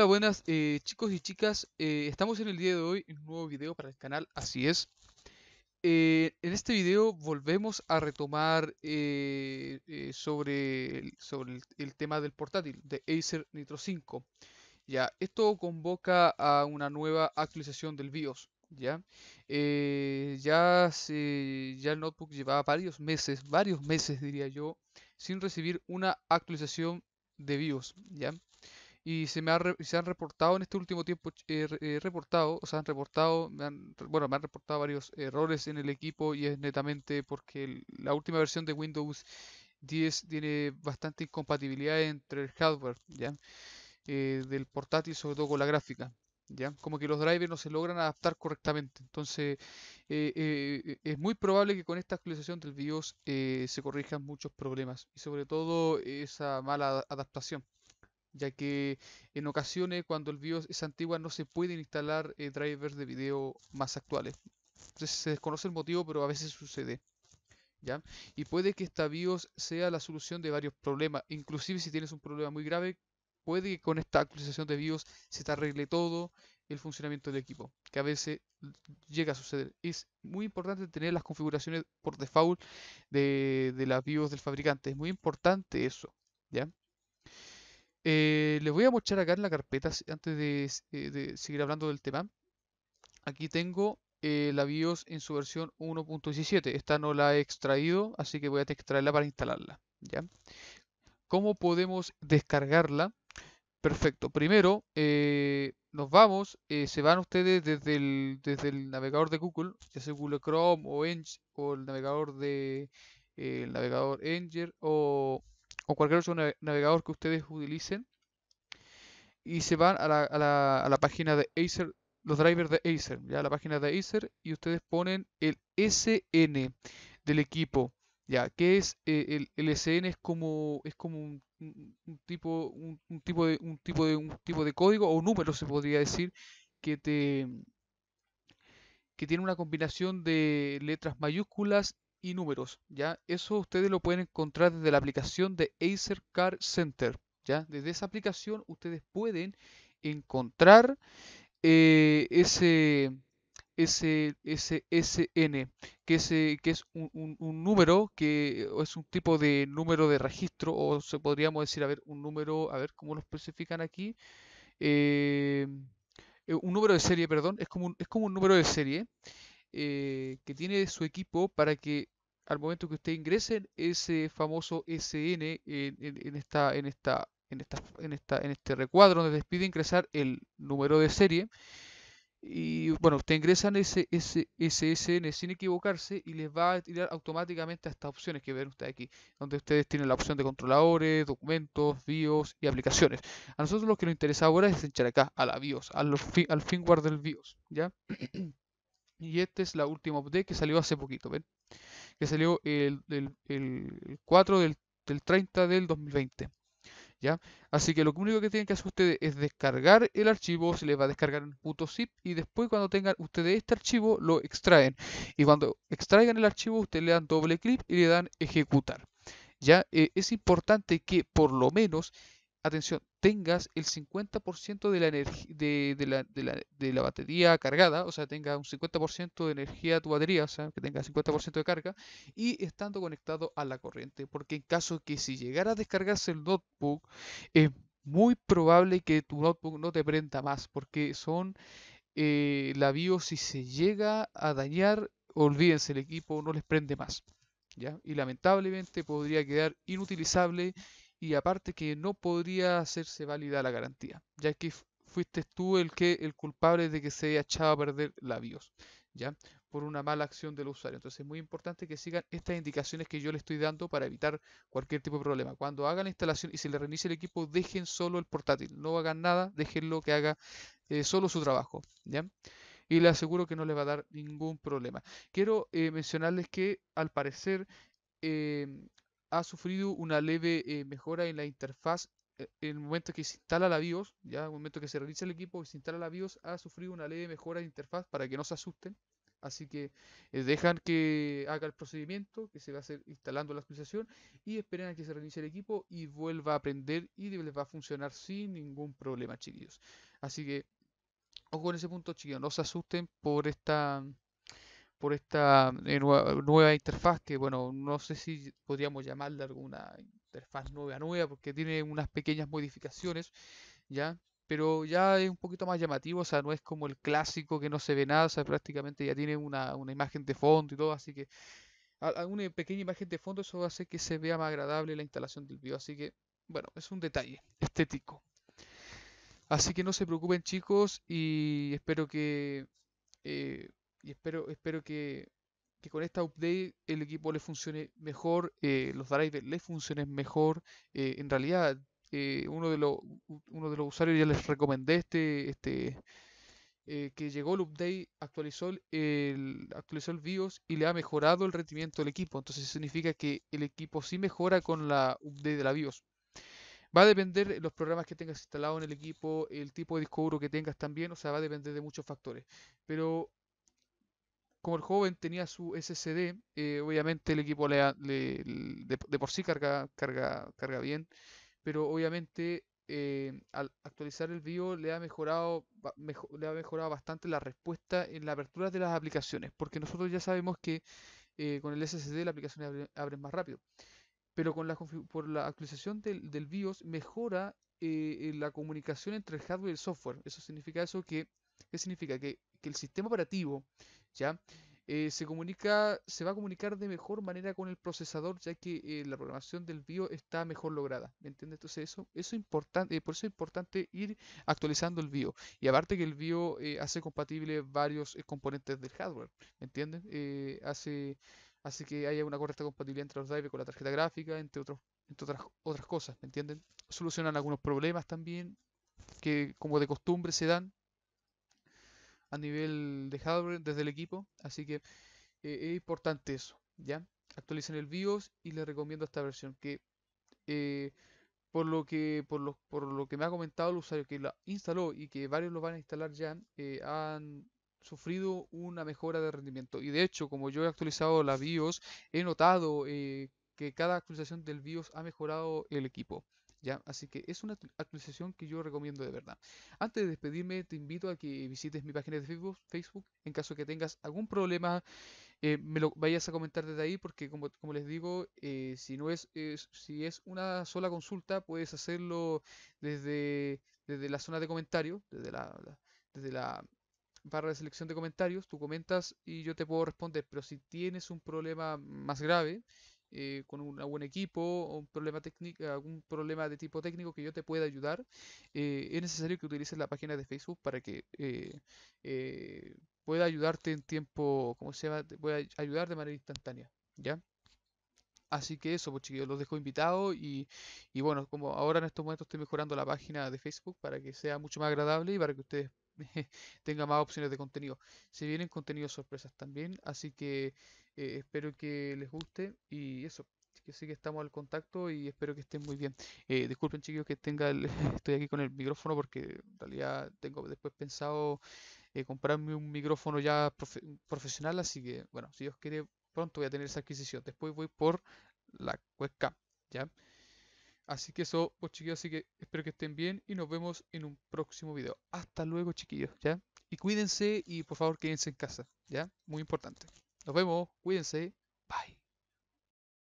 Hola, buenas eh, chicos y chicas. Eh, estamos en el día de hoy un nuevo video para el canal, así es. Eh, en este video volvemos a retomar sobre, el, sobre el, tema del portátil de Acer Nitro 5. Ya, esto convoca a una nueva actualización del BIOS. Ya, ya, se, ya el notebook llevaba varios meses, varios meses diría yo, sin recibir una actualización de BIOS. Ya y se me se han reportado en este último tiempo eh, eh, reportado o sea han reportado me han, bueno me han reportado varios errores en el equipo y es netamente porque la última versión de Windows 10 tiene bastante incompatibilidad entre el hardware eh, del portátil sobre todo con la gráfica ¿Ya? Como que los drivers no se logran adaptar correctamente. Entonces, eh, es muy probable que con esta actualización del BIOS se corrijan muchos problemas y sobre todo esa mala adaptación ya que en ocasiones cuando el BIOS es antigua no se pueden instalar eh, drivers de video más actuales. Entonces, se desconoce el motivo, pero a veces sucede. ¿ya? Y puede que esta BIOS sea la solución de varios problemas, inclusive si tienes un problema muy grave, puede que con esta actualización de BIOS se te arregle todo el funcionamiento del equipo, que a veces llega a suceder. Es muy importante tener las configuraciones por default de, de las BIOS del fabricante, es muy importante eso. ¿ya? Eh, les voy a mostrar acá en la carpeta, antes eh, de, seguir hablando del tema. Aquí tengo eh, la BIOS en su versión 1.17. Esta no la he extraído, así que voy a extraerla para instalarla. ¿ya? ¿Cómo podemos descargarla? Perfecto. Primero, nos vamos, se van ustedes desde el, navegador de Google, ya sea Google Chrome o Edge, o el navegador de el navegador Enger o o cualquier otro navegador que ustedes utilicen y se van a la, a la, a la página de Acer, los drivers de Acer, ya la página de Acer y ustedes ponen el SN del equipo. Ya, que es eh, el, SN? Es como, es como un, tipo, un, tipo de, un tipo de, un tipo de código o número se podría decir que te que tiene una combinación de letras mayúsculas y números, ¿ya? Eso ustedes lo pueden encontrar desde la aplicación de Acer Car Center, ¿ya? Desde esa aplicación ustedes pueden encontrar eh, ese, ese, ese SN, que es, que es un, número, que es un tipo de número de registro, o se podríamos decir, a ver, un número, a ver cómo lo especifican aquí, eh, eh, un número de serie, perdón, es como es como un número de serie eh, que tiene su equipo para que al momento que usted ingrese ese famoso SN en, esta, en, esta, en, esta, en, esta, en este recuadro donde les pide ingresar el número de serie. Y bueno, usted ingresa en ese, ese, SSN sin equivocarse y les va a tirar automáticamente a estas opciones que ven ustedes aquí, donde ustedes tienen la opción de controladores, documentos, BIOS y aplicaciones. A nosotros lo que nos interesa ahora es echar acá, a la BIOS, al, al firmware del BIOS, ¿ya? Y esta es la última update que salió hace poquito, ¿ven? Que salió el, 4 del, 30 del 2020. ¿Ya? Así que lo único que tienen que hacer ustedes es descargar el archivo, se les va a descargar en punto zip y después cuando tengan ustedes este archivo lo extraen. Y cuando extraigan el archivo ustedes le dan doble clic y le dan ejecutar. ¿Ya? Eh, es importante que por lo menos atención, tengas el 50% de la, de, de, la, batería cargada, o sea, tenga un 50% de energía tu batería, o sea, que tenga 50% de carga, y estando conectado a la corriente, porque en caso que si llegara a descargarse el notebook, es muy probable que tu notebook no te prenda más, porque son eh, la BIOS, si se llega a dañar, olvídense, el equipo no les prende más. ¿ya? Y lamentablemente podría quedar inutilizable y aparte que no podría hacerse válida la garantía, ya que fuiste tú el que el culpable de que se haya echado a perder la BIOS, ¿ya? Por una mala acción del usuario. Entonces es muy importante que sigan estas indicaciones que yo le estoy dando para evitar cualquier tipo de problema. Cuando hagan la instalación y se le reinicie el equipo, dejen solo el portátil, no hagan nada, déjenlo que haga eh, solo su trabajo, ¿ya? Y le aseguro que no les va a dar ningún problema. Quiero eh, mencionarles que al parecer eh, ha sufrido una leve eh, mejora en la interfaz eh, en el momento que se instala la BIOS, ya en el momento que se reinicia el equipo y se instala la BIOS, ha sufrido una leve mejora de interfaz para que no se asusten. Así que eh, dejan que haga el procedimiento, que se va a hacer instalando la actualización y esperen a que se reinicie el equipo y vuelva a aprender y les va a funcionar sin ningún problema, chiquillos. Así que, ojo en ese punto, chiquillos, no se asusten por esta por esta eh, nueva, interfaz que, bueno, no sé si podríamos llamarla alguna interfaz nueva, nueva, porque tiene unas pequeñas modificaciones, ¿ya? Pero ya es un poquito más llamativo, o sea, no es como el clásico que no se ve nada, o sea, prácticamente ya tiene una, imagen de fondo y todo, así que alguna pequeña imagen de fondo eso hace que se vea más agradable la instalación del video, así que, bueno, es un detalle estético. Así que no se preocupen chicos y espero que... Eh, y espero, espero que, con esta update el equipo le funcione mejor, eh, los drivers le funcionen mejor. Eh, en realidad, eh, uno, de los, uno de los usuarios ya les recomendé este, este que llegó el update, actualizó el, actualizó el BIOS y le ha mejorado el rendimiento del equipo. Entonces significa que el equipo sí mejora con la update de la BIOS. Va a depender los programas que tengas instalados en el equipo, el tipo de disco duro que tengas también, o sea, va a depender de muchos factores. Pero como el joven tenía su SSD, eh, obviamente el equipo le, de, por sí carga, carga, carga bien, pero obviamente eh, al actualizar el BIO le ha, mejorado, le ha mejorado bastante la respuesta en la apertura de las aplicaciones, porque nosotros ya sabemos que eh, con el SSD la aplicación abre más rápido, pero con la, por la actualización del, BIOS mejora la comunicación entre el hardware y el software. Eso significa eso que ¿Qué significa? Que, que el sistema operativo, ¿ya? Eh, se comunica, se va a comunicar de mejor manera con el procesador, ya que eh, la programación del BIO está mejor lograda. ¿Me entiendes? Entonces eso, eso es importante, eh, por eso es importante ir actualizando el BIO. Y aparte que el BIO hace compatible varios componentes del hardware. ¿Me entiendes? hace, hace que haya una correcta compatibilidad entre los drivers con la tarjeta gráfica, entre otros, entre otras, otras cosas, ¿me entienden? Solucionan algunos problemas también que como de costumbre se dan a nivel de hardware desde el equipo. Así que eh, es importante eso, ¿ya? Actualicen el BIOS y les recomiendo esta versión que eh, por lo que por lo, por lo que me ha comentado el usuario que la instaló y que varios lo van a instalar ya eh, han sufrido una mejora de rendimiento y de hecho como yo he actualizado la BIOS he notado que cada actualización del BIOS ha mejorado el equipo ¿ya? Así que es una actualización que yo recomiendo de verdad. Antes de despedirme, te invito a que visites mi página de Facebook, Facebook en caso que tengas algún problema, eh, me lo vayas a comentar desde ahí, porque como, les digo, eh, si no es, si es una sola consulta, puedes hacerlo desde, desde la zona de comentarios, desde la, desde la barra de selección de comentarios, tú comentas y yo te puedo responder, pero si tienes un problema más grave, eh, con un, buen equipo o un problema técnico, algún problema de tipo técnico que yo te pueda ayudar, eh, es necesario que utilices la página de Facebook para que eh, pueda ayudarte en tiempo, como se llama? pueda ayudar de manera instantánea, ¿ya? Así que eso, pues chiquillos, los dejo invitados y, y bueno, como ahora en estos momentos estoy mejorando la página de Facebook para que sea mucho más agradable y para que ustedes tenga más opciones de contenido. Se vienen contenidos sorpresas también, así que eh, espero que les guste y eso. Así que sí que estamos al contacto y espero que estén muy bien. Eh, disculpen chicos que tenga estoy aquí con el micrófono porque en realidad tengo después pensado eh, comprarme un micrófono ya profesional, así que bueno, si Dios quiere pronto voy a tener esa adquisición. Después voy por la webcam, ¿ya? Así que eso, pues chiquillos, así que espero que estén bien y nos vemos en un próximo video. Hasta luego, chiquillos, ¿ya? Y cuídense y por favor quédense en casa, ¿ya? Muy importante. Nos vemos, cuídense, bye.